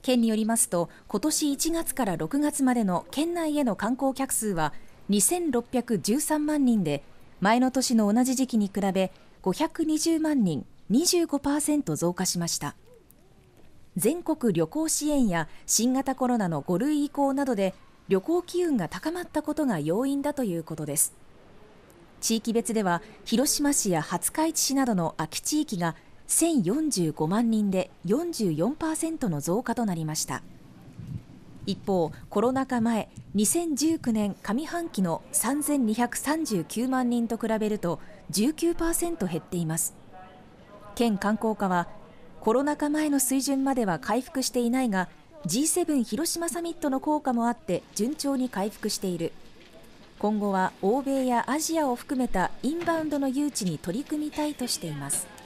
県によりますと今年1月から6月までの県内への観光客数は2613万人で前の年の同じ時期に比べ520万人25%増加しました全国旅行支援や新型コロナの5類移行などで旅行機運が高まったことが要因だということです地域別では広島市や廿日市市などの空き地域が1045万人で44%の増加となりました一方コロナ禍前2019年上半期の3239万人と比べると19%減っています県観光課はコロナ禍前の水準までは回復していないが G7 広島サミットの効果もあって順調に回復している今後は欧米やアジアを含めたインバウンドの誘致に取り組みたいとしています